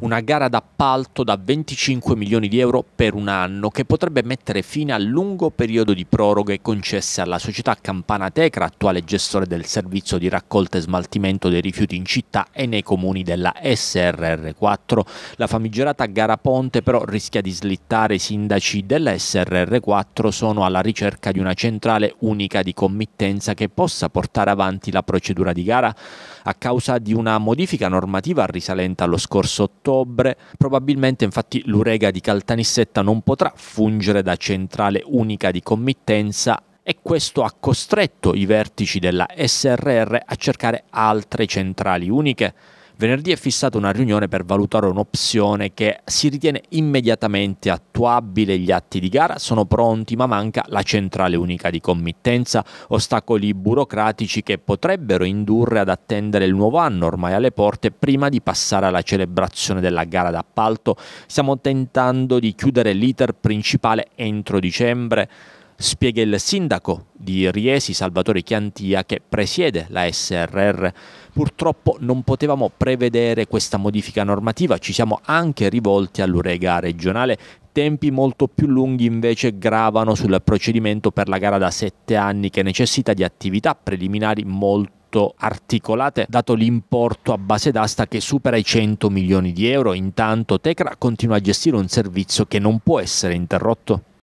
una gara d'appalto da 25 milioni di euro per un anno che potrebbe mettere fine al lungo periodo di proroghe concesse alla società Campana Tecra, attuale gestore del servizio di raccolta e smaltimento dei rifiuti in città e nei comuni della SRR4. La famigerata gara ponte però rischia di slittare. I sindaci della SRR4 sono alla ricerca di una centrale unica di committenza che possa portare avanti la procedura di gara a causa di una modifica normativa risalente allo scorso ottobre. Probabilmente infatti l'Urega di Caltanissetta non potrà fungere da centrale unica di committenza e questo ha costretto i vertici della SRR a cercare altre centrali uniche Venerdì è fissata una riunione per valutare un'opzione che si ritiene immediatamente attuabile. Gli atti di gara sono pronti, ma manca la centrale unica di committenza, ostacoli burocratici che potrebbero indurre ad attendere il nuovo anno ormai alle porte prima di passare alla celebrazione della gara d'appalto. Stiamo tentando di chiudere l'iter principale entro dicembre spiega il sindaco di Riesi, Salvatore Chiantia, che presiede la SRR. Purtroppo non potevamo prevedere questa modifica normativa, ci siamo anche rivolti all'Urega regionale. Tempi molto più lunghi invece gravano sul procedimento per la gara da 7 anni che necessita di attività preliminari molto articolate, dato l'importo a base d'asta che supera i 100 milioni di euro. Intanto Tecra continua a gestire un servizio che non può essere interrotto.